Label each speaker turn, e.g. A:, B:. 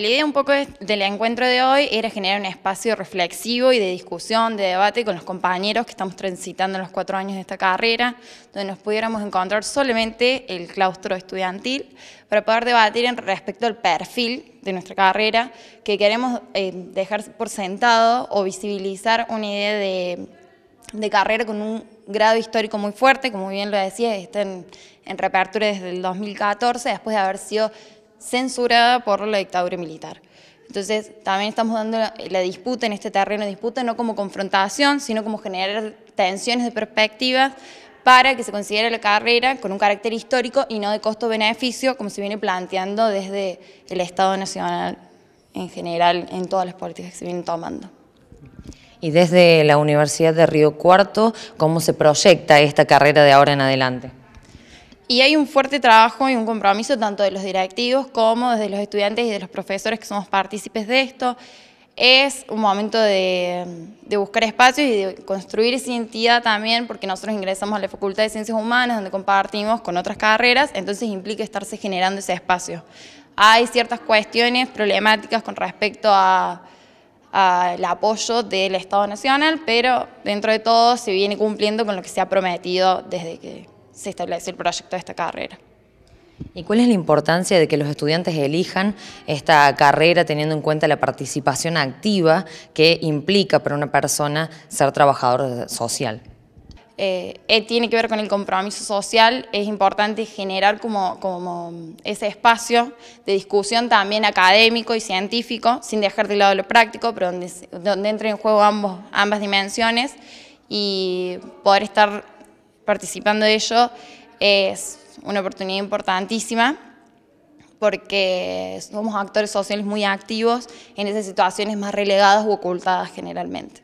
A: La idea un poco del encuentro de hoy era generar un espacio reflexivo y de discusión, de debate con los compañeros que estamos transitando en los cuatro años de esta carrera, donde nos pudiéramos encontrar solamente el claustro estudiantil para poder debatir respecto al perfil de nuestra carrera, que queremos eh, dejar por sentado o visibilizar una idea de, carrera con un grado histórico muy fuerte, como bien lo decía, está en, en desde el 2014, después de haber sido censurada por la dictadura militar. Entonces, también estamos dando la, disputa en este terreno, de disputa no como confrontación, sino como generar tensiones de perspectivas para que se considere la carrera con un carácter histórico y no de costo-beneficio, como se viene planteando desde el Estado Nacional en general en todas las políticas que se vienen tomando.
B: Y desde la Universidad de Río Cuarto, ¿cómo se proyecta esta carrera de ahora en adelante?
A: Y hay un fuerte trabajo y un compromiso tanto de los directivos como desde los estudiantes y de los profesores que somos partícipes de esto. Es un momento de, buscar espacios y de construir esa identidad también, porque nosotros ingresamos a la Facultad de Ciencias Humanas, donde compartimos con otras carreras, entonces implica estarse generando ese espacio. Hay ciertas cuestiones problemáticas con respecto a al apoyo del Estado Nacional, pero dentro de todo se viene cumpliendo con lo que se ha prometido desde que se establece el proyecto de esta carrera.
B: ¿Y cuál es la importancia de que los estudiantes elijan esta carrera teniendo en cuenta la participación activa que implica para una persona ser trabajador social?
A: Eh, eh, tiene que ver con el compromiso social, es importante generar como, como ese espacio de discusión también académico y científico, sin dejar de lado lo práctico, pero donde, donde entren en juego ambas dimensiones y poder estar participando de ello es una oportunidad importantísima porque somos actores sociales muy activos en esas situaciones más relegadas u ocultadas generalmente.